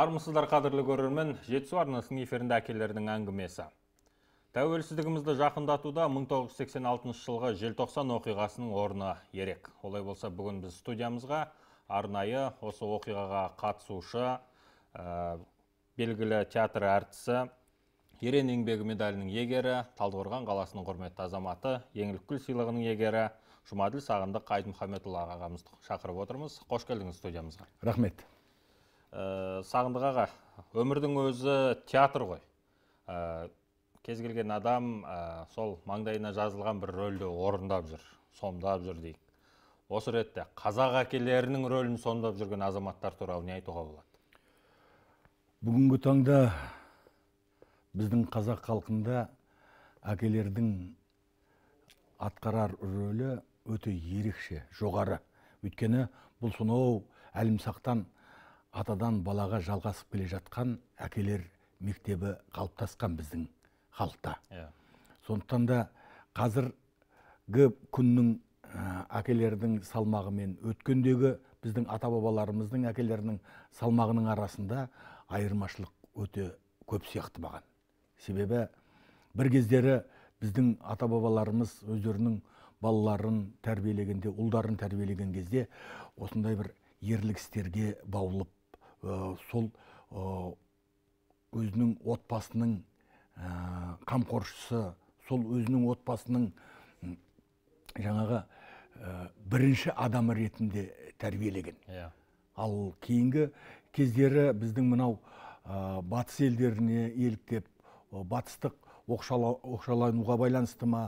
армысыздар қадірлі көрермен жетісу арнасының эфирінде әкелердің әңгімесі тәуелсіздігімізді жақындатуда 1986 жылғы желтоқсан оқиғасының орны ерек олай болса бүгін біз студиямызға арнайы осы оқиғаға қатысушы ә, белгілі театр әртісі ерен еңбегі медалінің егері, талдықорған қаласының құрметті азаматы еңлікгүл сыйлығының егері жұмаділ сағындық айтмұхаметұлы ағамызды шақырып отырмыз қош келдіңіз студиямызға рахмет ә, сағындық аға өмірдің өзі театр ғой ә, кез келген адам э, сол маңдайына жазылған бір рөлді орындап жүр сомдап жүр дейік осы ретте қазақ әкелерінің рөлін сомдап жүрген азаматтар туралы не айтуға болады бүгінгі таңда біздің қазақ халқында әкелердің атқарар рөлі өте ерекше жоғары өйткені бұл сонау әлімсақтан атадан балаға жалғасып келе жатқан әкелер мектебі қалыптасқан біздің халықта yeah. Иә. сондықтан да қазіргі күннің ә, әкелердің салмағы мен өткендегі біздің ата бабаларымыздың әкелерінің салмағының арасында айырмашылық өте көп сияқты маған себебі бір кездері біздің ата бабаларымыз өздерінің балаларын тәрбиелегенде ұлдарын тәрбиелеген кезде осындай бір ерлік істерге баулып Ә, сол өзінің отбасының ә, қамқоршысы сол өзінің отбасының жаңағы ә, бірінші адамы ретінде тәрбиелеген yeah. Иә. ал кейінгі кездері біздің мынау ә, батыс елдеріне еліктеп ә, батыстық оқшала, оқшалануға байланысты ма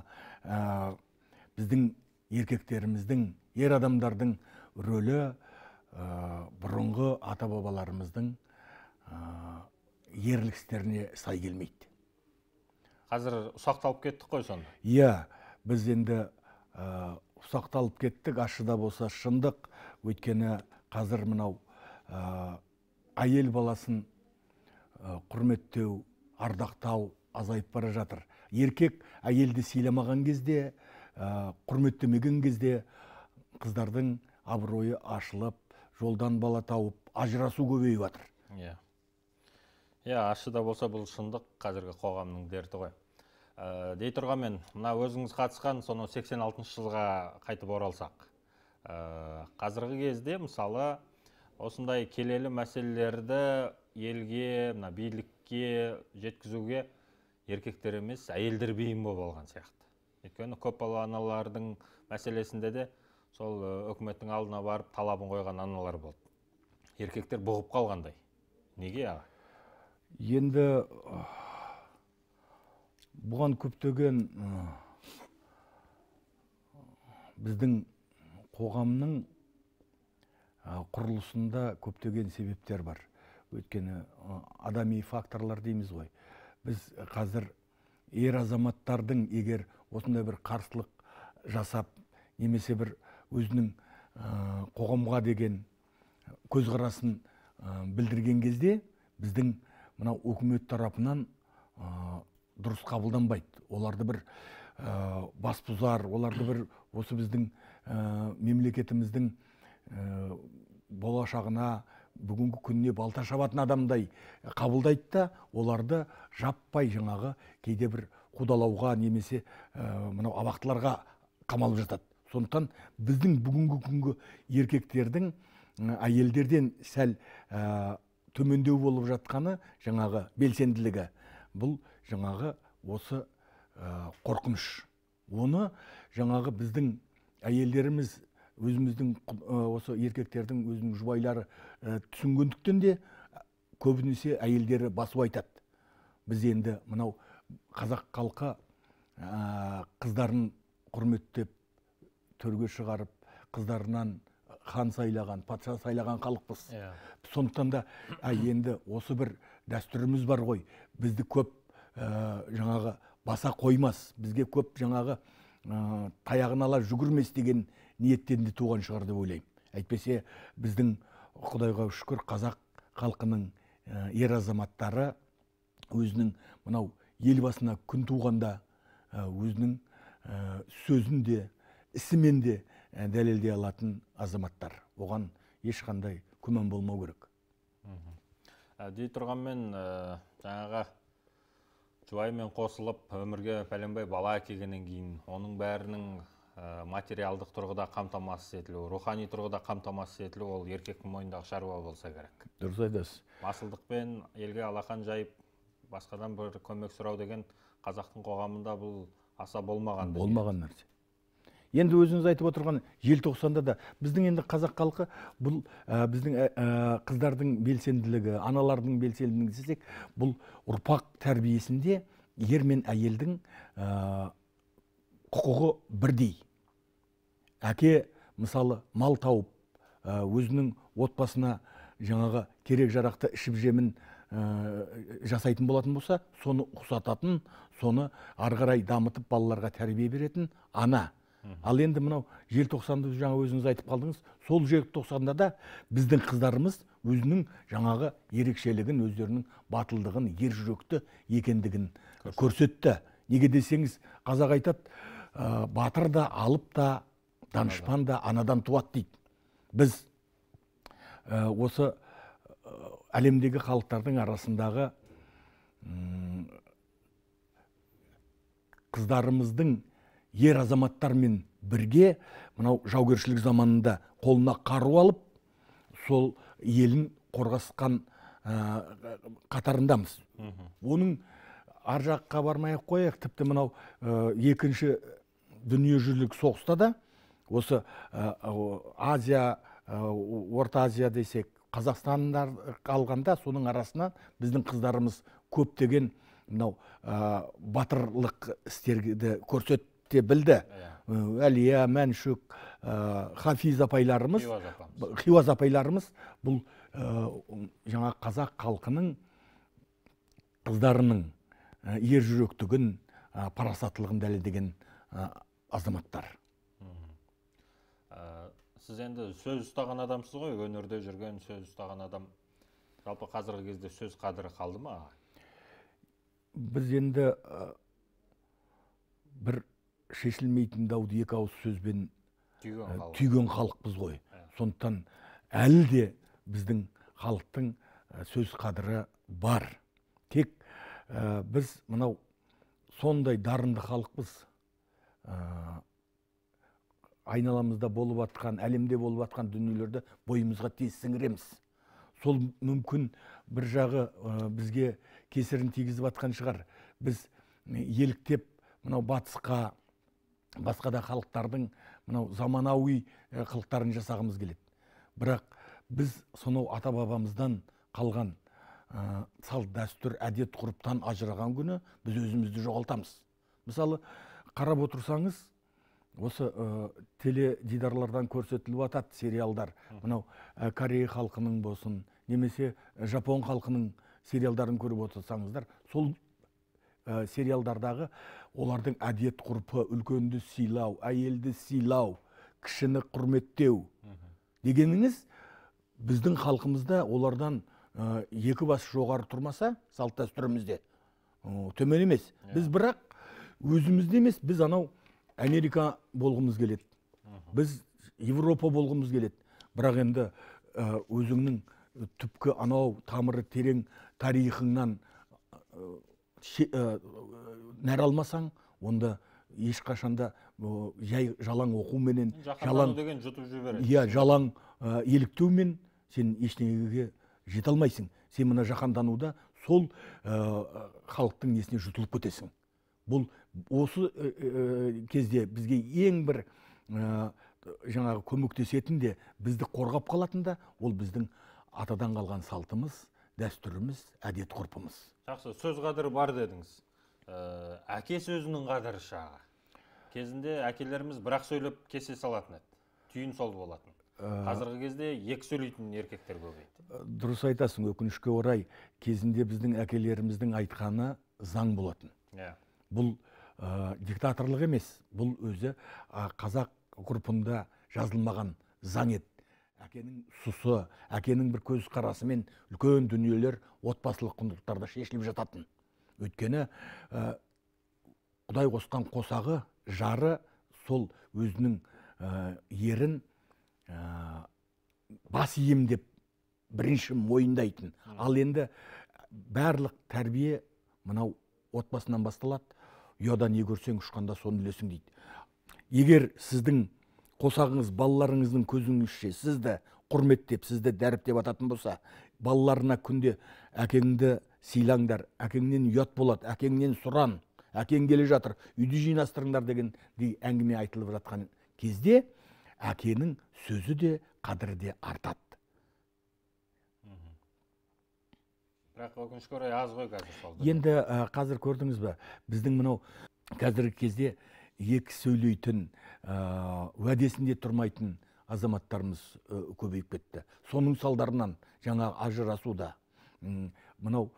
біздің еркектеріміздің ер адамдардың рөлі ә, бұрынғы ата бабаларымыздың ә, э, ерлік істеріне сай келмейді қазір ұсақталып кеттік қой соны иә біз енді ә, ұсақталып кеттік ашыда да болса шындық өйткені қазір мынау ә, әйел баласын ә, құрметтеу ардақтау азайып бара жатыр еркек әйелді сыйламаған кезде ә, құрметтемеген кезде қыздардың абыройы ашылып жолдан бала тауып ажырасу көбейіп жатыр иә иә ащы да болса бұл шындық қазіргі қоғамның дерті ғой ә, дей тұрғанмен мына өзіңіз қатысқан сонау 86 жылға қайтып оралсақ ә, қазіргі кезде мысалы осындай келелі мәселелерді елге мына билікке жеткізуге еркектер емес әйелдер бейім болып алған сияқты өйткені көпбалалы аналардың мәселесінде де сол э, үкіметтің алдына барып талабын қойған аналар болды еркектер бұғып қалғандай неге аға енді бұған көптеген біздің қоғамның құрылысында көптеген себептер бар өйткені адами факторлар дейміз ғой біз қазір ер азаматтардың егер осындай бір қарсылық жасап немесе бір өзінің қоғамға деген көзқарасын білдірген кезде біздің мынау үкімет тарапынан дұрыс қабылданбайды оларды бір ә, басбұзар оларды бір осы біздің мемлекетіміздің болашағына бүгінгі күніне балта шабатын адамдай қабылдайды да оларды жаппай жаңағы кейде бір қудалауға немесе мынау абақтыларға қамалып жатады сондықтан біздің бүгінгі күнгі еркектердің әйелдерден сәл төмендеу болып жатқаны жаңағы белсенділігі бұл жаңағы осы ә, қорқыныш оны жаңағы біздің әйелдеріміз өзіміздің осы еркектердің өзінің жұбайлары ә, түсінгендіктен де көбінесе әйелдері басу айтады біз енді мынау қазақ халқы ә, қыздарын құрметтеп төрге шығарып қыздарынан э, хан сайлаған патша сайлаған халықпыз yeah. Иә. сондықтан да ә, енді осы бір дәстүріміз бар ғой бізді көп э, жаңағы баса қоймас бізге көп жаңағы ә, таяғын ала жүгірмес деген ниеттен де туған шығар деп ойлаймын әйтпесе біздің құдайға шүкір қазақ халқының ер азаматтары өзінің мынау ел күн туғанда өзінің сөзінде ісімен де дәлелдей алатын азаматтар оған ешқандай күмән болмау керек ә, дей тұрғанмен ә, жаңағы жұбайымен қосылып өмірге пәленбай бала әкелгеннен кейін оның бәрінің ә, материалдық тұрғыда қамтамасыз етілу рухани тұрғыда қамтамасыз етілу ол еркектің мойнындағы шаруа болса керек дұрыс айтасыз масылдықпен елге алақан жайып басқадан бір көмек сұрау деген қазақтың қоғамында бұл аса болмаған болмаған нәрсе енді өзіңіз айтып отырған желтоқсанда да біздің енді қазақ халқы бұл ә, біздің ә, ә қыздардың белсенділігі аналардың белсенділігі десек бұл ұрпақ тәрбиесінде ер мен әйелдің ә, құқығы бірдей әке мысалы мал тауып ә, өзінің отбасына жаңағы керек жарақты ішіп жемін жасайтын болатын болса соны ұқсататын соны ары қарай дамытып балаларға тәрбие беретін ана ал енді мынау желтоқсанды жаңа өзіңіз айтып қалдыңыз сол желтоқсанда да біздің қыздарымыз өзінің жаңағы ерекшелігін өздерінің батылдығын ер жүректі екендігін көрсетті неге десеңіз қазақ айтады «Ә, батыр да алып та данышпан да анадан туады дейді біз ә, осы ә, әлемдегі халықтардың арасындағы қыздарымыздың ер азаматтармен бірге мынау жаугершілік заманында қолына қару алып сол елін қорғасқан ә, қатарындамыз оның ар жаққа бармай ақ қояйық тіпті мынау ә, екінші дүниежүзілік соғыста да осы азия орта азия десек қазақстандар алғанда соның арасына біздің қыздарымыз көптеген мынау батырлық істерді көрсетті те білді иә. әлия иә, мәншүк хафиз апайларымыз хиуаз апайларымыз бұл жаңа қазақ халқының қыздарының ер жүректігін парасаттылығын дәлелдеген азаматтар сіз енді сөз ұстаған адамсыз ғой өнерде жүрген сөз ұстаған адам жалпы қазіргі кезде сөз қадірі қалды ма біз енді бір шешілмейтін дауды екі ауыз сөзбен түйген ә, халықпыз ғой ә. сондықтан әлі де біздің халықтың ә, сөз қадірі бар тек ә, біз мынау сондай дарынды халықпыз ә, айналамызда болып жатқан әлемде болып жатқан дүниелерді бойымызға тез сіңіреміз сол мүмкін бір жағы ә, бізге кесірін тигізіп жатқан шығар біз еліктеп мынау батысқа басқа да халықтардың мынау заманауи э, қылықтарын жасағымыз келеді бірақ біз сонау ата бабамыздан қалған ә, э, салт дәстүр әдет ғұрыптан ажыраған күні біз өзімізді жоғалтамыз мысалы қарап отырсаңыз осы э, теледидарлардан көрсетіліп жатады сериалдар мынау ә, корей халқының болсын немесе жапон халқының сериалдарын көріп отырсаңыздар сол Э, сериалдардағы олардың әдет құрпы, үлкенді сыйлау әйелді сыйлау кішіні құрметтеу дегеніңіз біздің халқымызда олардан э, екі бас жоғары тұрмаса салт дәстүрімізде төмен емес иә. біз бірақ өзімізде емес біз анау америка болғымыз келеді біз европа болғымыз келеді бірақ енді э, өзіңнің түпкі анау тамыры терең тарихыңнан Э, нәр алмасаң онда ешқашанда жай жалаң оқуменен жалаң деген жұтып жібереді иә жалаң э, еліктеумен сен ештеңеге жете алмайсың сен мына жаһандануда сол э, халықтың несіне жұтылып кетесің бұл осы кезде бізге ең бір жаңағы көмектесетін де бізді қорғап қалатын да ол біздің атадан қалған салтымыз дәстүріміз әдет ғұрпымыз жақсы сөз қадірі бар дедіңіз ә, әке сөзінің қадірі шағы кезінде әкелеріміз бірақ сөйлеп кесе салатын еді түйін сол болатын ә, қазіргі кезде екі сөйлейтін еркектер көбейді ә, дұрыс айтасың өкінішке орай кезінде біздің әкелеріміздің айтқаны заң болатын иә. бұл ә, диктаторлық емес бұл өзі қазақ ғұрпында жазылмаған заң әкенің сұсы әкенің бір көзқарасымен үлкен дүниелер отбасылық құндылықтарда шешіліп жататын өйткені ә, құдай қосқан қосағы жары сол өзінің ә, ерін ә, бас ием деп бірінші мойындайтын ал енді барлық тәрбие мынау отбасынан басталады ұяда не көрсең ұшқанда соны ілесің дейді егер сіздің қосағыңыз балаларыңыздың көзіңізше сізді құрметтеп сізді дәріптеп ататын болса балаларына күнде әкеңді сыйлаңдар әкеңнен ұят болады әкеңнен сұран әкең келе жатыр үйді жинастырыңдар дей әңгіме айтылып жатқан кезде әкенің сөзі де қадірі де артады бірақ өкінішке орай аз ғой қазір енді қазір көрдіңіз ба біздің мынау қазіргі кезде екі сөйлейтін уәдесінде тұрмайтын азаматтарымыз э, көбейіп кетті соның салдарынан жаңа ажырасу да мынау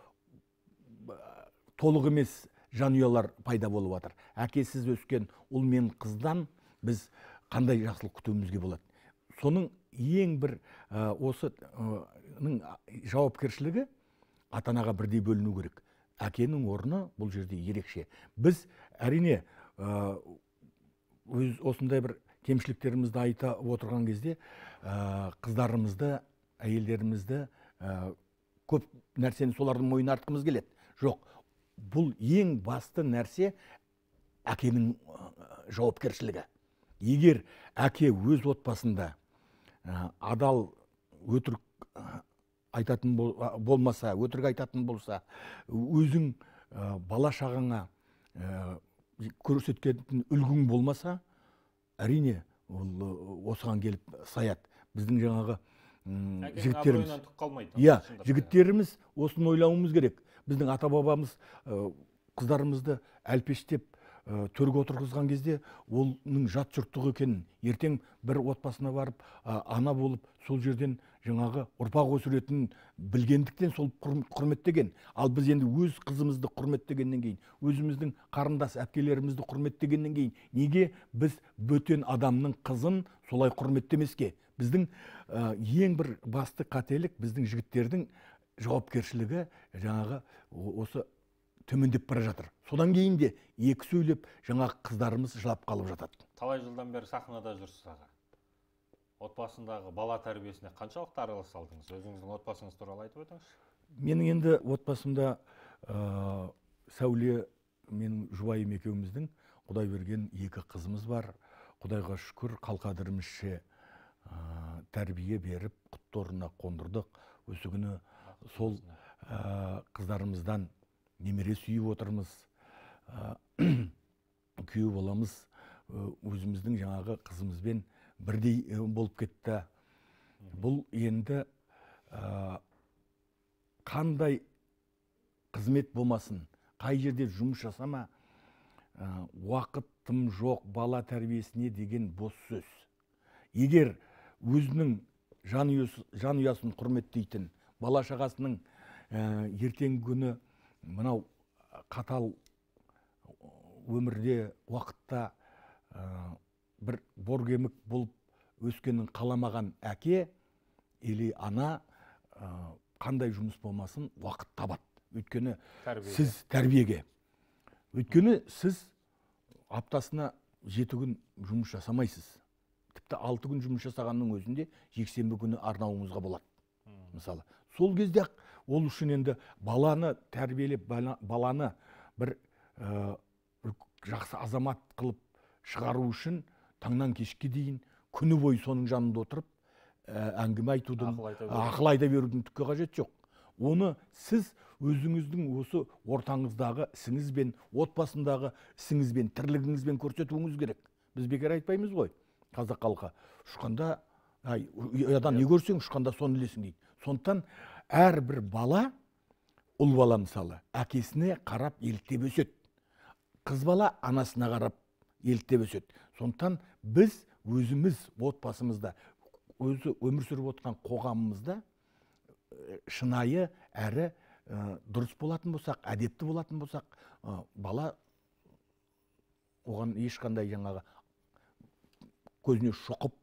толық емес жанұялар пайда болып жатыр әкесіз өскен ұл мен қыздан біз қандай жақсылық күтуімізге болады соның ең бір осының жауапкершілігі ата анаға бірдей бөліну керек әкенің орны бұл жерде ерекше біз әрине Ә, өз осындай бір кемшіліктерімізді айта отырған кезде ә, қыздарымызды әйелдерімізді ә, көп нәрсені солардың мойнына артқымыз келеді жоқ бұл ең басты нәрсе әкенің жауапкершілігі егер әке өз отбасында адал өтірік айтатын болмаса өтірік айтатын болса өзің бала шағаңа көрсеткен үлгің болмаса әрине ол осыған келіп саят. біздің жаңағы жігіттеріміз иә жігіттеріміз осыны ойлауымыз керек біздің ата бабамыз қыздарымызды әлпештеп төрге отырғызған кезде оның жат жұрттық екенін ертең бір отбасына барып ана болып сол жерден жаңағы ұрпақ өсіретін білгендіктен сол құрметтеген ал біз енді өз қызымызды құрметтегеннен кейін өзіміздің қарындас әпкелерімізді құрметтегеннен кейін неге біз бөтен адамның қызын солай құрметтемеске біздің э, ең бір басты қателік біздің жігіттердің жауапкершілігі жаңағы осы төмендеп бара жатыр содан кейін де екі сөйлеп жаңағы қыздарымыз жылап қалып жатады талай жылдан бері сахнада жүрсіз аға отбасындағы бала тәрбиесіне қаншалықты араласа алдыңыз өзіңіздің отбасыңыз туралы айтып өтіңізші менің енді отбасымда ә, сәуле менің жұбайым екеуміздің құдай берген екі қызымыз бар құдайға шүкір қал э, тәрбие беріп құтты орнына қондырдық осы күні сол ә, қыздарымыздан немере сүйіп отырмыз ә, күйеу баламыз өзіміздің жаңағы қызымызбен бірдей болып кетті бұл енді қандай қызмет болмасын қай жерде жұмыс жасама уақыт тым жоқ бала тәрбиесіне деген бос сөз егер өзінің жан, құрметтейтін бала шағасының ә, ертеңгі күні мынау қатал өмірде уақытта бір боргемік болып өскенін қаламаған әке или ана қандай жұмыс болмасын уақыт табады өйткені тәрбиеге. сіз тәрбиеге өйткені сіз аптасына жеті күн жұмыс жасамайсыз тіпті алты күн жұмыс жасағанның өзінде жексенбі күні арнауыңызға болады мысалы сол кезде ол үшін енді баланы тәрбиелеп баланы бір жақсы азамат қылып шығару үшін таңнан кешке дейін күні бойы соның жанында отырып ә, әңгіме айтудың ақыл айта берудің түкке қажеті жоқ оны сіз өзіңіздің осы ортаңыздағы ісіңізбен отбасындағы ісіңізбен тірлігіңізбен көрсетуіңіз керек біз бекер айтпаймыз ғой қазақ халқы ұшқанда ай ұядан не иә. көрсең ұшқанда соны ілесің дейді сондықтан әрбір бала ұл бала мысалы әкесіне қарап еліктеп өседі қыз бала анасына қарап еліктеп өседі сондықтан біз өзіміз отбасымызда өзі өмір сүріп отқан қоғамымызда э, шынайы әрі э, дұрыс болатын болсақ әдепті болатын болсақ э, бала оған ешқандай жаңағы көзіне шұқып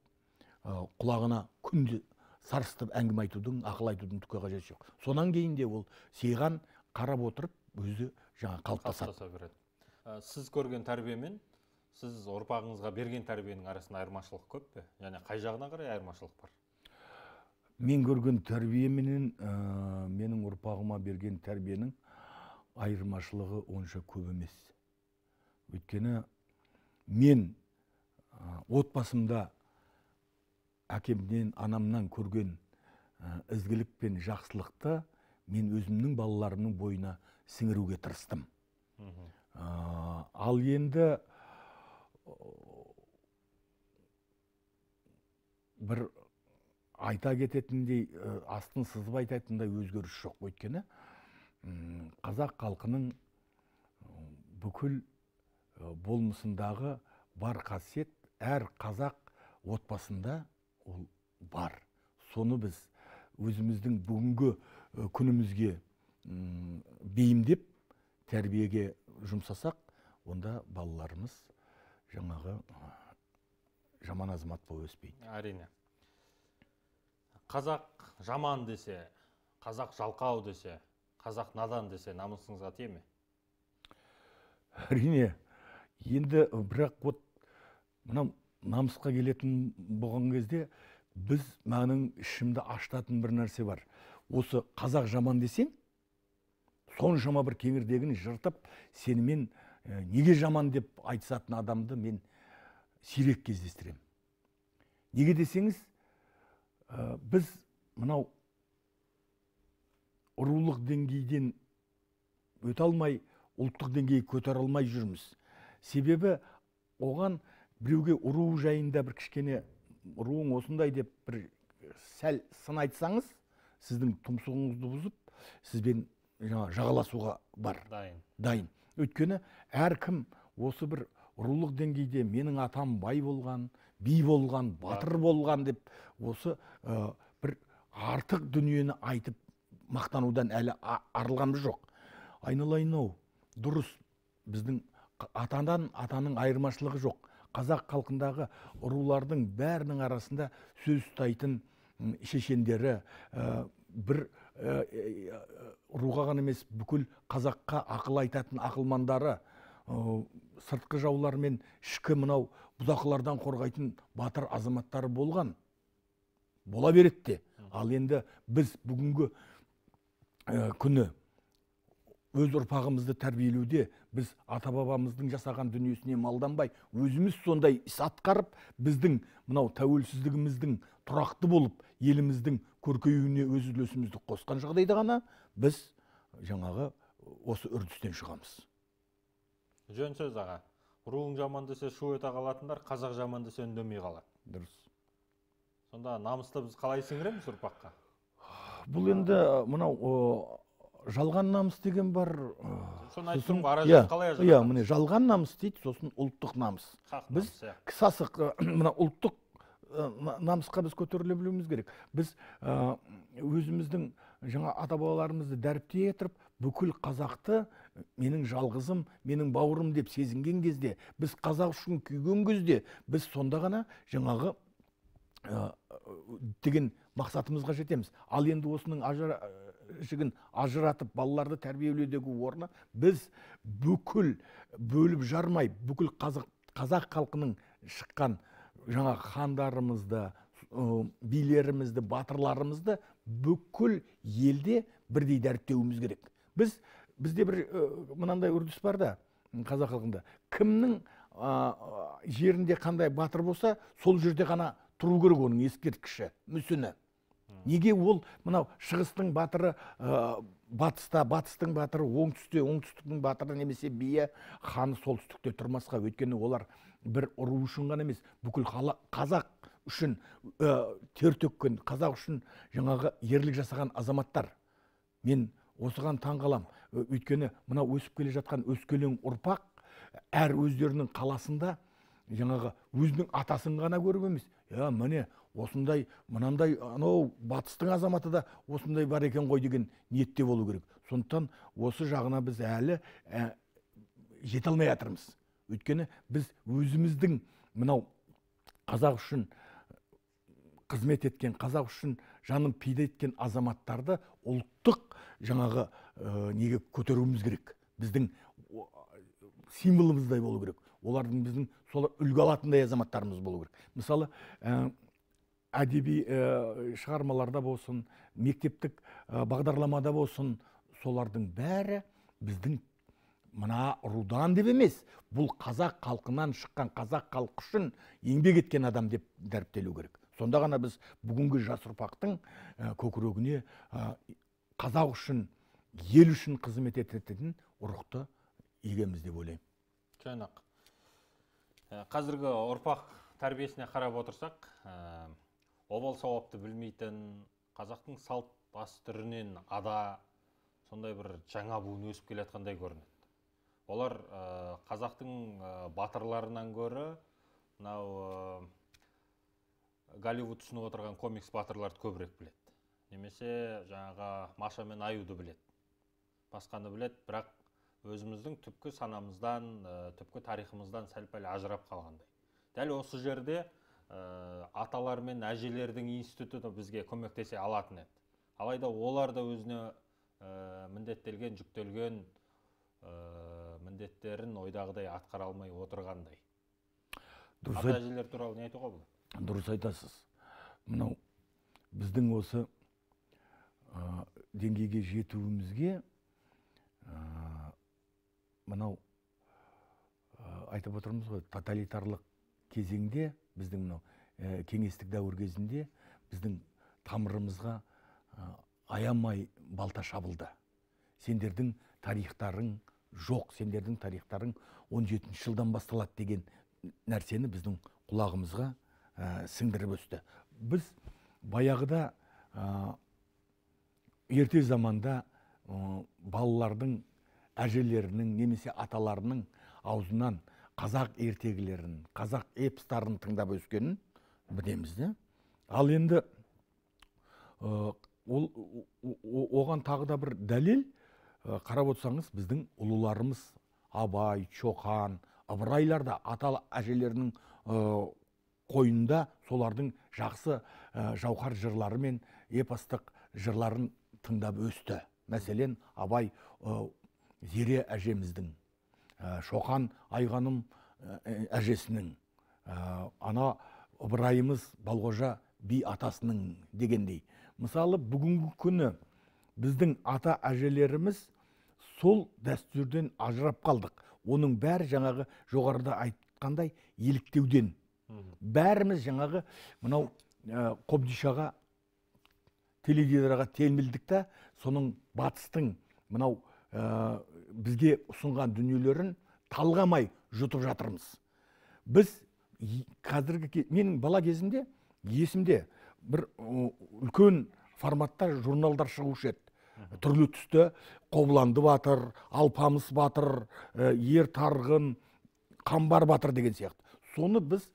құлағына күнде сарсытып әңгіме айтудың ақыл айтудың түкке қажеті жоқ содан кейін де ол сыйған қарап отырып өзі жаңа қалыптасады сіз көрген тәрбиемен сіз ұрпағыңызға берген тәрбиенің арасында айырмашылық көп пе және қай жағына қарай айырмашылық бар мен көрген тәрбие менен менің ұрпағыма берген тәрбиенің айырмашылығы онша көп емес өйткені мен ә, отбасымда әкемнен анамнан көрген ізгілік пен жақсылықты мен өзімнің балаларымның бойына сіңіруге тырыстым ал енді бір айта кететіндей астын сызып айтатындай өзгеріс жоқ өйткені қазақ халқының бүкіл болмысындағы бар қасиет әр қазақ отбасында ол бар соны біз өзіміздің бүгінгі күнімізге бейімдеп тәрбиеге жұмсасақ онда балаларымыз жаңағы жаман азамат болып өспейді әрине қазақ жаман десе қазақ жалқау десе қазақ надан десе намысыңызға тие ме әрине енді бірақ вот мынау намысқа келетін болған кезде біз менің ішімді аштатын бір нәрсе бар осы қазақ жаман десең соншама бір кеңірдегін жыртып сенімен неге жаман деп айтысатын адамды мен сирек кездестіремін неге десеңіз біз мынау рулық деңгейден өте алмай ұлттық деңгейге көтере алмай жүрміз себебі оған біреуге ұру жайында бір кішкене руың осындай деп бір сәл сын айтсаңыз сіздің тұмсығыңызды бұзып сізбен жағаласуға бар дайын дайын өйткені әркім осы бір рулық деңгейде менің атам бай болған би болған батыр болған деп осы бір артық дүниені айтып мақтанудан әлі арылғанымыз жоқ айналайын ау дұрыс біздің атадан атаның айырмашылығы жоқ қазақ халқындағы рулардың бәрінің арасында сөз ұстайтын шешендері бір руға ғана емес бүкіл қазаққа ақыл айтатын ақылмандары сыртқы жаулар мен ішкі мынау бұзақылардан қорғайтын батыр азаматтары болған бола береді де ал енді біз бүгінгі э, күні өз ұрпағымызды тәрбиелеуде біз ата бабамыздың жасаған дүниесіне малданбай өзіміз сондай іс атқарып біздің мынау тәуелсіздігіміздің тұрақты болып еліміздің көркеюіне өз үлесімізді қосқан жағдайда ғана біз жаңағы осы үрдістен шығамыз жөн сөз аға руың жаман десе шу ете қалатындар қазақ жаман десе үндемей қалады дұрыс сонда намысты біз қалай сіңіреміз ұрпаққа бұл енді мынау жалған намыс деген бар соны айтып ғой иә, иә міне жалған намыс дейді сосын ұлттық намыс біз иә. кісасық мына ұлттық Э, намысқа біз көтеріле білуіміз керек біз э, өзіміздің жаңа ата бабаларымызды дәріптей отырып бүкіл қазақты э, менің жалғызым менің бауырым деп сезінген кезде біз қазақ үшін күйген кезде біз сонда ғана жаңағы ә, деген мақсатымызға жетеміз ал енді осының ажыра, жігін ажыратып балаларды тәрбиелеудегі орны біз бүкіл бөліп жармай бүкіл қазақ, қазақ халқының шыққан жаңа хандарымызды билерімізді батырларымызды бүкіл елде бірдей дәріптеуіміз керек біз бізде бір мынандай үрдіс бар да қазақ халқында кімнің жерінде қандай батыр болса сол жерде ғана тұру керек оның ескерткіші мүсіні неге ол мынау шығыстың батыры батыста батыстың батыры оңтүсте оңтүстіктің батыры немесе биі ханы солтүстікте тұрмасқа өйткені олар бір ұру үшін ғана емес бүкіл халық қазақ үшін ә, тер төккен қазақ үшін жаңағы ерлік жасаған азаматтар мен осыған таң өйткені мына өсіп келе жатқан өскелең ұрпақ әр өздерінің қаласында жаңағы өзінің атасын ғана көріп емес ә, міне осындай мынандай анау батыстың азаматы да осындай бар екен ғой деген ниетте болу керек сондықтан осы жағына біз әлі ә, жете алмай жатырмыз өйткені біз өзіміздің мынау қазақ үшін қызмет еткен қазақ үшін жанын пида еткен азаматтарды ұлттық жаңағы ә, неге көтеруіміз керек біздің символымыздай болу керек олардың біздің солар үлгі алатындай азаматтарымыз болу керек мысалы ә, әдеби шығармаларда болсын мектептік бағдарламада болсын солардың бәрі біздің мына рудан деп емес бұл қазақ халқынан шыққан қазақ халқы үшін еңбек еткен адам деп дәріптелу керек сонда ғана біз бүгінгі жас ұрпақтың көкірегіне қазақ үшін ел үшін қызмет ететін ұрықты егеміз деп ойлаймын түсінікті қазіргі ұрпақ тәрбиесіне қарап отырсақ обал сауапты білмейтін қазақтың салт дәстүрінен ада сондай бір жаңа буын өсіп келе жатқандай көрінеді олар э, қазақтың э, батырларынан гөрі мынау э, голливуд ұсынып отырған комикс батырларды көбірек білет немесе жаңағы маша мен аюды білет. басқаны білет бірақ өзіміздің түпкі санамыздан ә, түпкі тарихымыздан сәл пәл ажырап қалғандай дәл осы жерде ә, аталар мен әжелердің институты бізге көмектесе алатын еді алайда олар да өзіне ә, міндеттелген жүктелген міндеттерін ойдағыдай атқара алмай отырғандай дұрыс ата әжелер туралы не айтуға болады дұрыс айтасыз мынау біздің осы ә, деңгейге жетуімізге ә, мынау ә, айтып отырмыз ғой тоталитарлық кезеңде біздің мынау ә, кеңестік дәуір кезінде біздің тамырымызға ә, аямай балта шабылды сендердің тарихтарың жоқ сендердің тарихтарың 17 жылдан басталады деген нәрсені біздің құлағымызға ә, сіңдіріп өсті біз баяғыда ә, ерте заманда ә, балалардың әжелерінің немесе аталарының аузынан қазақ ертегілерін қазақ эпостарын тыңдап өскенін білеміз да ал енді ол оған тағы да бір дәлел Э, қарап отырсаңыз біздің ұлыларымыз абай шоқан ыбырайлар да ата әжелерінің э, қойында солардың жақсы э, жауқар жырлары мен эпостық жырларын тыңдап өсті мәселен абай зере әжеміздің шоқан айғаным әжесінің ана ыбырайымыз балғожа би атасының дегендей мысалы бүгінгі күні біздің ата әжелеріміз сол дәстүрден ажырап қалдық оның бәрі жаңағы жоғарыда айтқандай еліктеуден бәріміз жаңағы мынау ә, қобдишаға теледидарға телмілдік та соның батыстың мынау ә, бізге ұсынған дүниелерін талғамай жұтып жатырмыз біз қазіргі менің бала кезімде есімде бір үлкен форматта журналдар шығушы еді түрлі түсті қобыланды батыр алпамыс батыр ер тарғын қамбар батыр деген сияқты соны біз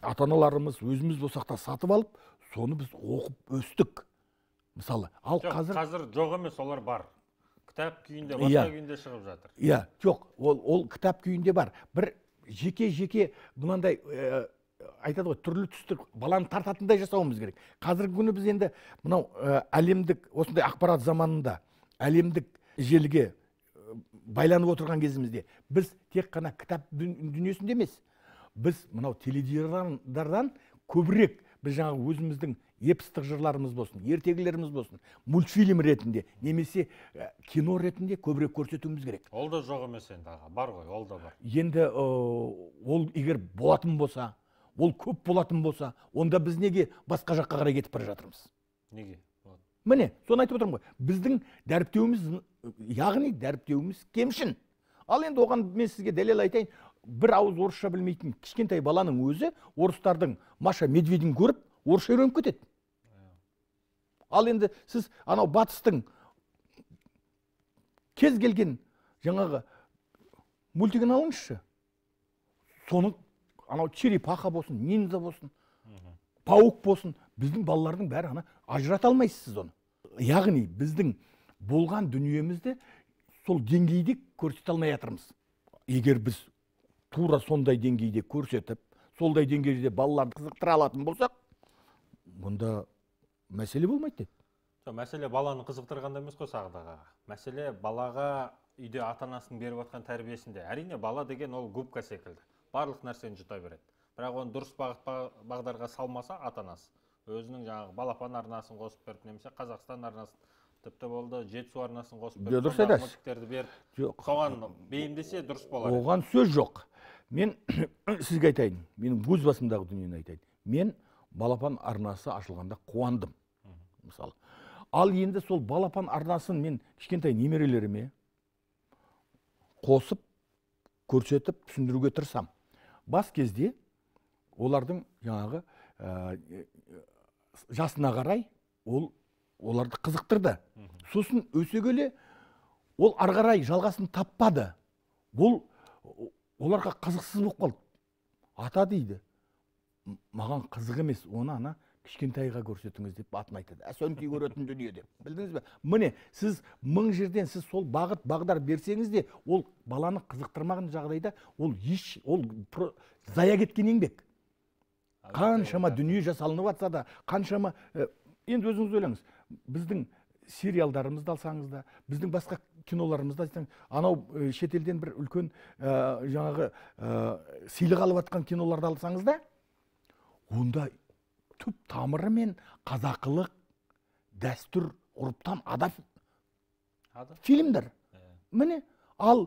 ата аналарымыз өзіміз болсақ та сатып алып соны біз оқып өстік мысалы ал жоқ, қазір қазір жоқ емес олар бар кітап күйінде иә. басқа yeah. күйінде шығып жатыр иә жоқ ол ол кітап күйінде бар бір жеке жеке мынандай айтады ғой түрлі түсті баланы тартатындай жасауымыз керек қазіргі күні біз енді мынау әлемдік осындай ақпарат заманында әлемдік желіге байланып отырған кезімізде біз тек қана кітап дүниесінде емес біз мынау теледидардан көбірек біз жаңағы өзіміздің эпостық жырларымыз болсын ертегілеріміз болсын мультфильм ретінде немесе кино ретінде көбірек көрсетуіміз керек ол да жоқ емес енді аға бар ғой ол да бар енді ол егер болатын болса ол көп болатын болса онда біз неге басқа жаққа қарай кетіп бара жатырмыз неге міне соны айтып отырмын ғой біздің дәріптеуіміз яғни дәріптеуіміз кемшін ал енді оған мен сізге дәлел айтайын бір ауыз орысша білмейтін кішкентай баланың өзі орыстардың маша медведін көріп орысша үйреніп кетеді ал енді сіз анау батыстың кез келген жаңағы мультигін алыңызшы соның анау черепаха болсын ниндзя болсын паук болсын біздің балалардың бәрі ана ажырата алмайсыз сіз оны яғни біздің болған дүниемізді сол деңгейде көрсете алмай жатырмыз егер біз тура сондай деңгейде көрсетіп сондай деңгейде балаларды қызықтыра алатын болсақ бұнда мәселе болмайды деді жоқ мәселе баланы қызықтырғанда емес қой аға мәселе балаға үйде ата анасының беріп жатқан тәрбиесінде әрине бала деген ол губка секілді барлық нәрсені жұта береді бірақ оны дұрыс бағыт бағдарға салмаса ата анасы өзінің жаңағы балапан арнасын қосып беріп немесе қазақстан арнасын тіпті болды жетісу арнасын қосып берді. дұрыс айтасыз жоқ соған бейімдесе дұрыс болар оған сөз жоқ мен сізге айтайын менің өз басымдағы дүниені айтайын мен балапан арнасы ашылғанда қуандым мысалы ал енді сол балапан арнасын мен кішкентай немерелеріме қосып көрсетіп түсіндіруге тырысамын бас кезде олардың жаңағы ә, жасына қарай ол оларды қызықтырды сосын өсе келе ол ары қарай жалғасын таппады бұл оларға қызықсыз болып қалды ата дейді маған қызық емес оны ана кішкентайға көрсетіңіз деп атын айтады әсөнтей көретін дүние деп білдіңіз бе міне сіз мың жерден сіз сол бағыт бағдар берсеңіз де ол баланы қызықтырмаған жағдайда ол еш ол зая кеткен еңбек қаншама дүние жасалынып жатса да қаншама ә, енді өзіңіз ойлаңыз біздің сериалдарымызды алсаңыз да біздің басқа киноларымызды айтсаңыз анау ә, шетелден бір үлкен ә, жаңағы ә, сыйлық алып жатқан киноларды алсаңыз да онда түп тамыры мен қазақылық дәстүр ғұрыптан адап фильмдер міне ал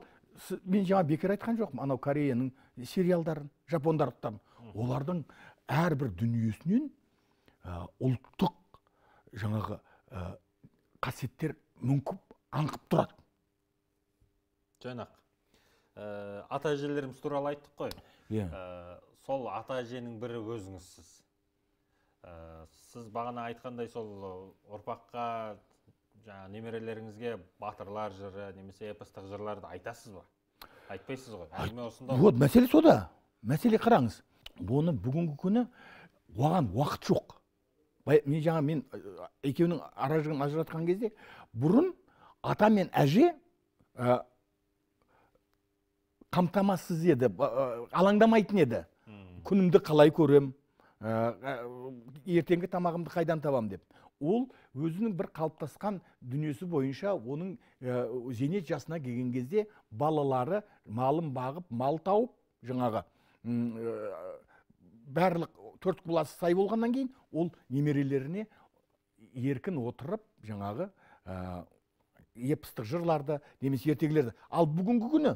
мен жаңа бекер айтқан жоқпын анау кореяның сериалдарын жапондардан олардың әрбір дүниесінен ұлттық жаңағы қасиеттер мүңкіп аңқып тұрады жанақ ата әжелеріміз туралы айттық қой иә сол ата әженің бірі өзіңізсіз ә, сіз бағана айтқандай сол э, ұрпаққа жаңағы немерелеріңізге батырлар жыры немесе эпостық жырларды айтасыз ба айтпайсыз ғой әңгіме осында вот мәселе сода мәселе қараңыз оны бүгінгі күні оған уақыт жоқ мен жаңа мен э, екеуінің ара ажыратқан кезде бұрын ата мен әже қамтамасыз еді алаңдамайтын еді күнімді қалай көрем Э, э, ертеңгі тамағымды қайдан табам деп ол өзінің бір қалыптасқан дүниесі бойынша оның ә, зейнет жасына келген кезде балалары малын бағып мал тауып жаңағы ә, барлық төрт құласы сай болғаннан кейін ол немерелеріне еркін отырып жаңағы ә, епістік жырларды немесе ертегілерді ал бүгінгі күні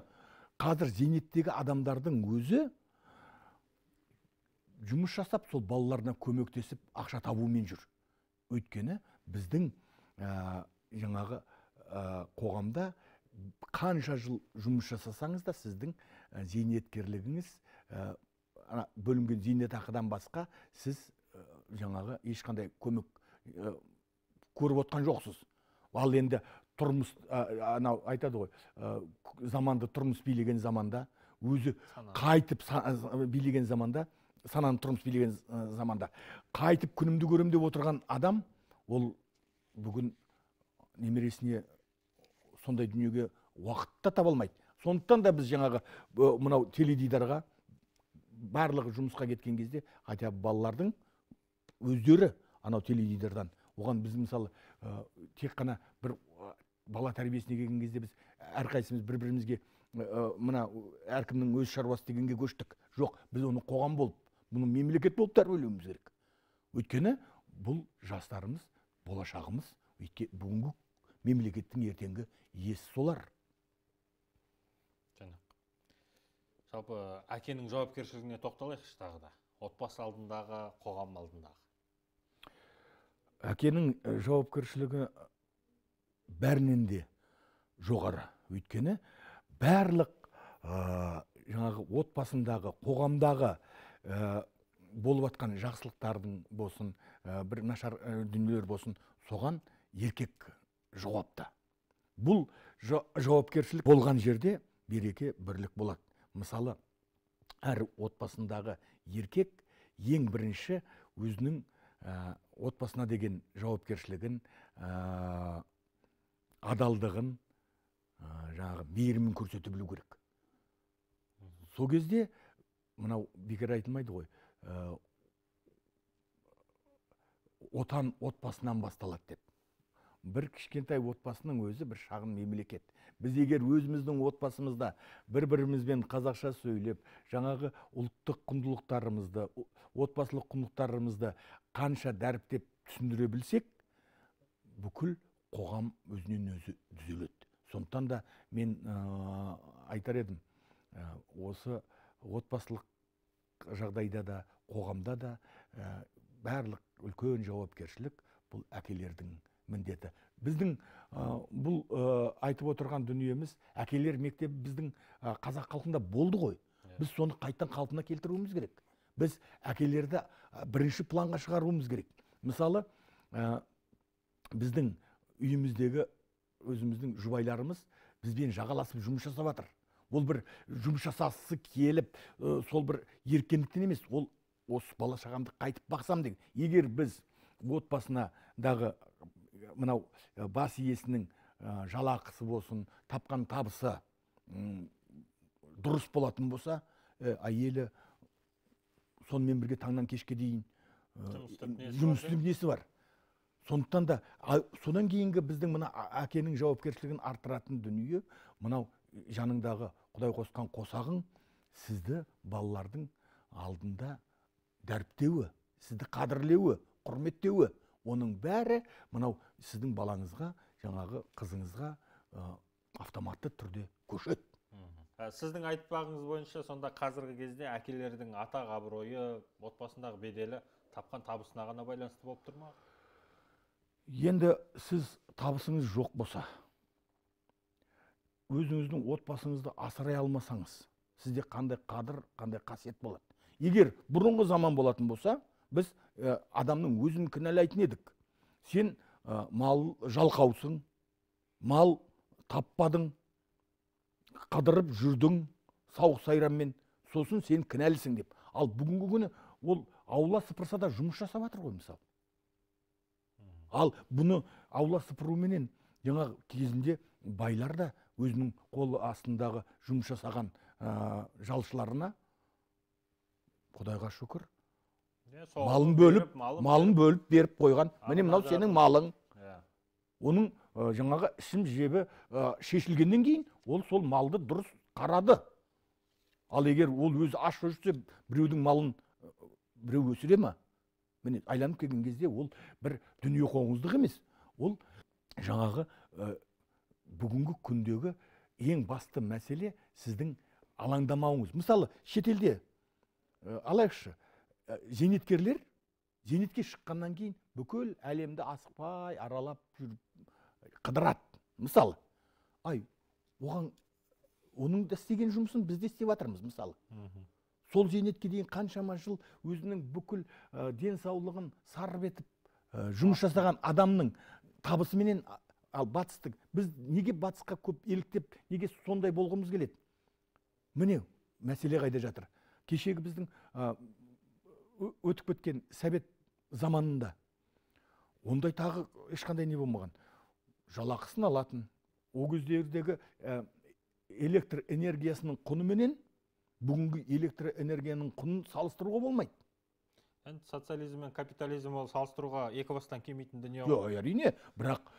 қазір зейнеттегі адамдардың өзі жұмыс жасап сол балаларына көмектесіп ақша табумен жүр өйткені біздің жаңағы қоғамда қанша жыл жұмыс жасасаңыз да сіздің зейнеткерлігіңіз ә, бөлінген зейнетақыдан басқа сіз жаңағы ешқандай көмек көріп отқан жоқсыз ал енді тұрмыс анау айтады ғой заманды тұрмыс билеген заманда өзі қайтып билеген заманда сананы тұрмыс билеген э, заманда қайтып күнімді көрем деп отырған адам ол бүгін немересіне сондай дүниеге уақытта таба алмайды сондықтан да біз жаңағы мынау теледидарға барлығы жұмысқа кеткен кезде хотя бы балалардың өздері анау теледидардан оған біз мысалы э, тек қана бір э, бала тәрбиесіне келген кезде біз әрқайсымыз бір бірімізге ә, мына әркімнің өз шаруасы дегенге көштік жоқ біз оны қоғам болып бұны мемлекет болып тәрбиелеуіміз керек өйткені бұл жастарымыз болашағымыз бүгінгі мемлекеттің ертеңгі иесі солар жалпы әкенің жауапкершілігіне тоқталайықшы тағы да отбасы алдындағы қоғам алдындағы әкенің жауапкершілігі бәрінен де жоғары өйткені барлық ә, жаңағы отбасындағы қоғамдағы ә, э, болып жатқан жақсылықтардың болсын э, бір нашар э, дүниелер болсын соған еркек жауапты бұл жауапкершілік болған жерде береке бірлік болады мысалы әр отбасындағы еркек ең бірінші өзінің отбасына деген жауапкершілігін адалдығын ә, жаңағы мейірімін көрсете білу керек сол кезде мынау бекер айтылмайды ғой ә, отан отбасынан басталады деп бір кішкентай отбасының өзі бір шағын мемлекет біз егер өзіміздің отбасымызда бір бірімізбен қазақша сөйлеп жаңағы ұлттық құндылықтарымызды отбасылық құндылықтарымызды қанша дәріптеп түсіндіре білсек бүкіл қоғам өзінен өзі түзеледі сондықтан да мен э, айтар едім э, осы отбасылық жағдайда да қоғамда да ә, барлық үлкен жауапкершілік бұл әкелердің міндеті біздің бұл айтып отырған дүниеміз әкелер мектебі біздің қазақ халқында болды ғой иә. біз соны қайтадан қалпына келтіруіміз керек біз әкелерді бірінші планға шығаруымыз керек мысалы біздің үйіміздегі өзіміздің жұбайларымыз бізбен жағаласып жұмыс жасап жатыр ол бір жұмыс жасағысы келіп сол бір еркіндіктен емес ол осы бала шағамды қайтып бақсам деген егер біз отбасынадағы мынау бас иесінің жалақысы болсын тапқан табысы дұрыс болатын болса ә, әйелі сонымен бірге таңнан кешке дейін жұмыстың несі бар сондықтан да содан кейінгі біздің мына әкенің жауапкершілігін арттыратын дүние мынау жаныңдағы құдай қосқан қосағың сізді балалардың алдында дәріптеуі сізді қадірлеуі құрметтеуі оның бәрі мынау сіздің балаңызға жаңағы қызыңызға ә, автоматты түрде көшеді ә, сіздің айтпағыңыз бойынша сонда қазіргі кезде әкелердің атақ абыройы отбасындағы беделі тапқан табысына ғана байланысты болып тұр ма енді сіз табысыңыз жоқ болса өзіңіздің отбасыңызды асырай алмасаңыз сізде қандай қадір қандай қасиет болады егер бұрынғы заман болатын болса біз ә, адамның өзін кінәлайтын едік сен ә, мал жалқаусың мал таппадың қыдырып жүрдің сауық сайраммен, сосын сен кінәлісің деп ал бүгінгі күні ол аула сыпырса да жұмыс жасап жатыр ғой мысалы ал бұны аула сыпыруменен жаңағы кезінде байлар да өзінің қол астындағы жұмыс жасаған ә, жалшыларына құдайға шүкір малын бөліп малын, бөліп беріп қойған міне мынау сенің малың иә. оның ә, жаңағы ісім жебі ә, шешілгеннен кейін ол сол малды дұрыс қарады ал егер ол өзі аш жүрсе біреудің малын біреу өсіре ма міне айланып келген кезде ол бір дүние қоңыздық емес ол жаңағы бүгінгі күндегі ең басты мәселе сіздің алаңдамауыңыз мысалы шетелде ә, алайықшы ә, зейнеткерлер зейнетке шыққаннан кейін бүкіл әлемді асықпай аралап жүріп э, қыдырады мысалы ай оған оның да істеген жұмысын біз де істеп жатырмыз мысалы сол зейнетке дейін қаншама жыл өзінің бүкіл ә, денсаулығын сарып етіп жұмыс жасаған адамның табысыменен ал батыстың біз неге батысқа көп еліктеп неге сондай болғымыз келеді міне мәселе қайда жатыр кешегі біздің өтіп кеткен совет заманында ондай тағы ешқандай не болмаған жалақысын алатын ол кездердегі ә, электр энергиясының құныменен бүгінгі электр энергияның құнын салыстыруға болмайды енді социализм мен капитализм ол салыстыруға екі бастан келмейтін дүние ғой жоқ әрине бірақ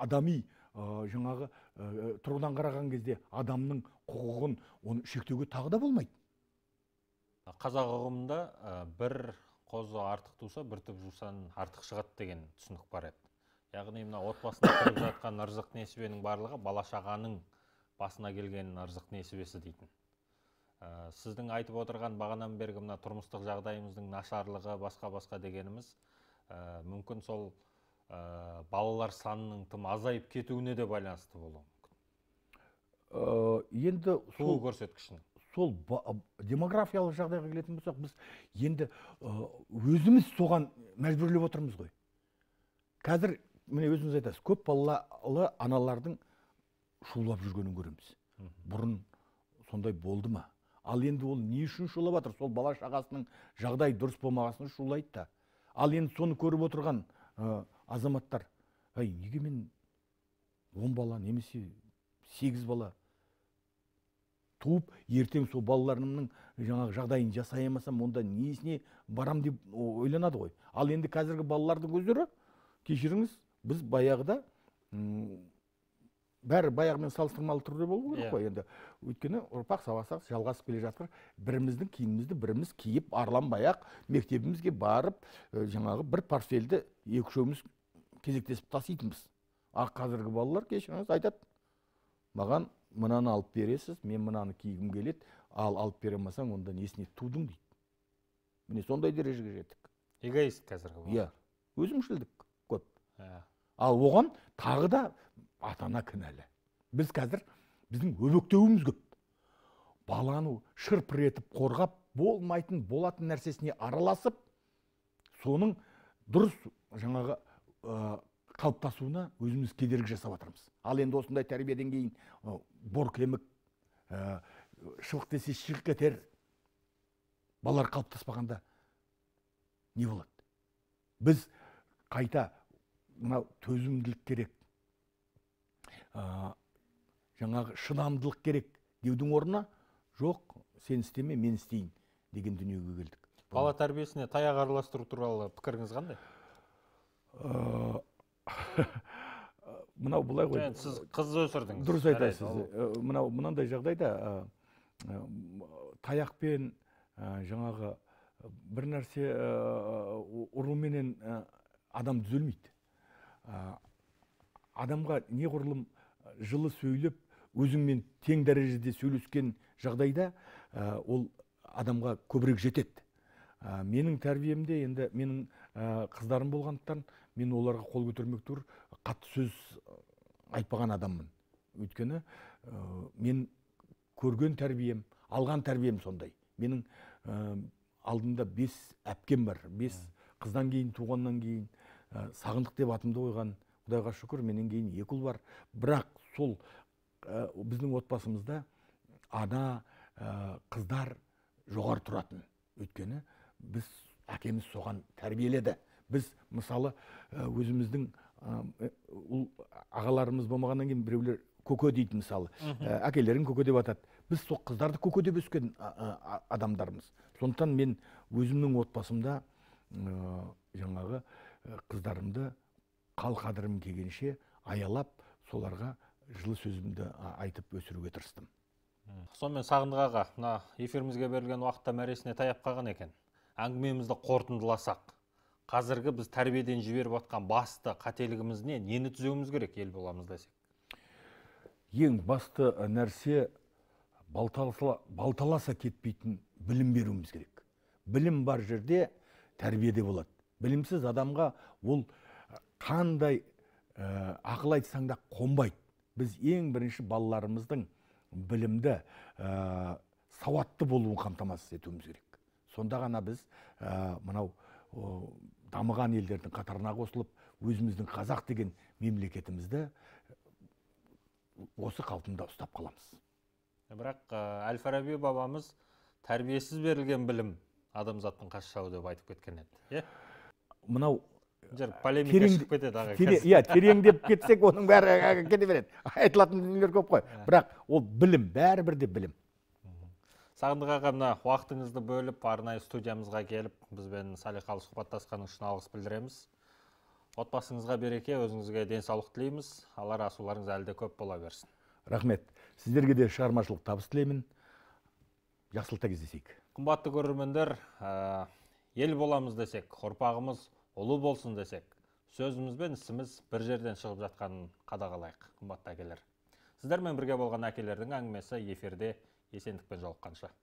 адами э, жаңағы э, э, тұрғыдан қараған кезде адамның құқығын оны шектеуге тағы да болмайды қазақ ұғымында бір қозы артық туса бір түп жусан артық шығады деген түсінік бар еді яғни мына отбасында кіріп жатқан ырзық несібенің барлығы бала шағаның басына келген ырзық несібесі дейтін сіздің айтып отырған бағанан бергі мына тұрмыстық жағдайымыздың нашарлығы басқа басқа дегеніміз мүмкін сол Э, балалар санының тым азайып кетуіне де байланысты болуы мүмкін э, енді сол көрсеткішін сол демографиялық жағдайға келетін болсақ біз енді э, өзіміз соған мәжбүрлеп отырмыз ғой қазір міне өзіңіз айтасыз көп балалы аналардың шулап жүргенін көреміз бұрын сондай болды ма ал енді ол не үшін шулап жатыр сол бала шағасының жағдайы дұрыс болмағасын шулайды да ал енді соны көріп отырған азаматтар әй неге мен он бала немесе сегіз бала туып ертең сол балаларымның жаңағы жағдайын жасай алмасам онда несіне барам деп ойланады ғой ал енді қазіргі балалардың өздері кешіріңіз біз баяғыда бәрі баяғымен салыстырмалы түрде болу керек иә. қой енді өйткені ұрпақ сабақтас жалғасып келе жатыр біріміздің киімімізді біріміз киіп арланбай ақ мектебімізге барып жаңағы бір портфельді екі үшеуміз кезектесіп таситынбыз ал қазіргі балалар кешіріңіз айтады маған мынаны алып бересіз мен мынаны кигім келеді ал алып бере алмасаң онда несіне тудың дейді міне сондай дәрежеге жеттік эгоист қазіргі иә өзімшілдік көп ә. ал оған тағы да ата ана кінәлі біз қазір біздің өбектеуіміз көп баланы шырпыр етіп қорғап болмайтын болатын нәрсесіне араласып соның дұрыс жаңағы қалыптасуына өзіміз кедергі жасап жатырмыз ал енді осындай тәрбиеден кейін ә, бор кемік ә, шылық десе шығып кетер балалар қалыптаспағанда не болады біз қайта мынау төзімділік керек ә, жаңағы шыдамдылық керек деудің орнына жоқ сен істеме мен істейін деген дүниеге келдік бала тәрбиесіне таяқ араластыру туралы пікіріңіз қандай Э, мынау былай ғой сіз қыз өсірдіңіз дұрыс айтасыз э, мынау мынандай жағдайда э, таяқпен жаңағы бір нәрсе ұруменен адам түзелмейді адамға неғұрлым жылы сөйлеп өзіңмен тең дәрежеде сөйлескен жағдайда ол адамға көбірек жетеді менің тәрбиемде енді менің қыздарым болғандықтан мен оларға қол көтермек тұр, қатты сөз айтпаған адаммын өйткені мен көрген тәрбием алған тәрбием сондай менің ә, алдымда бес әпкем бар бес қыздан кейін туғаннан кейін ә, сағындық деп атымды қойған құдайға шүкір менен кейін екі ұл бар бірақ сол ә, біздің отбасымызда ана ә, қыздар жоғары тұратын өйткені біз әкеміз соған тәрбиеледі біз мысалы өзіміздің ұл ағаларымыз болмағаннан кейін біреулер көке дейді мысалы әкелерің әкелерін көке деп атады біз сол қыздарды көке деп өскен адамдармыз сондықтан мен өзімнің отбасымда жаңағы қыздарымды қал қадірім келгенше аялап соларға жылы сөзімді айтып өсіруге тырыстым сонымен сағындық аға мына эфирімізге берілген уақытта мәресіне таяп қалған екен әңгімемізді қорытындыласақ қазіргі біз тәрбиеден жіберіп жатқан басты қателігіміз не нені түзеуіміз керек ел боламыз десек ең басты нәрсе балталаса, кетпейтін білім беруіміз керек білім бар жерде тәрбие де болады білімсіз адамға ол қандай ә, ақыл айтсаң да қонбайды біз ең бірінші балаларымыздың білімді сауатты болуын қамтамасыз етуіміз керек сонда ғана біз ә, мынау дамыған елдердің қатарына қосылып өзіміздің қазақ деген мемлекетімізді осы қалпында ұстап қаламыз ә, бірақ әл фараби бабамыз тәрбиесіз берілген білім адамзаттың қас деп айтып кеткен еді иә мынау полемика шығып кетеді аға иә тереңдеп кетсек оның бәрі кете береді айтылатын дүниелер көп қой ә. бірақ ол білім бәрібір де білім сағындық аға мына уақытыңызды бөліп арнайы студиямызға келіп бізбен салиқалы сұхбаттасқаны үшін алғыс білдіреміз отбасыңызға береке өзіңізге денсаулық тілейміз алар асуларыңыз әлі де көп бола берсін рахмет сіздерге де шығармашылық табыс тілеймін жақсылықта кездесейік қымбатты көрермендер ә, ел боламыз десек ұрпағымыз ұлы болсын десек сөзіміз бен ісіміз бір жерден шығып жатқанын қадағалайық қымбатты әкелер сіздермен бірге болған әкелердің әңгімесі эфирде есендікпен жолыққанша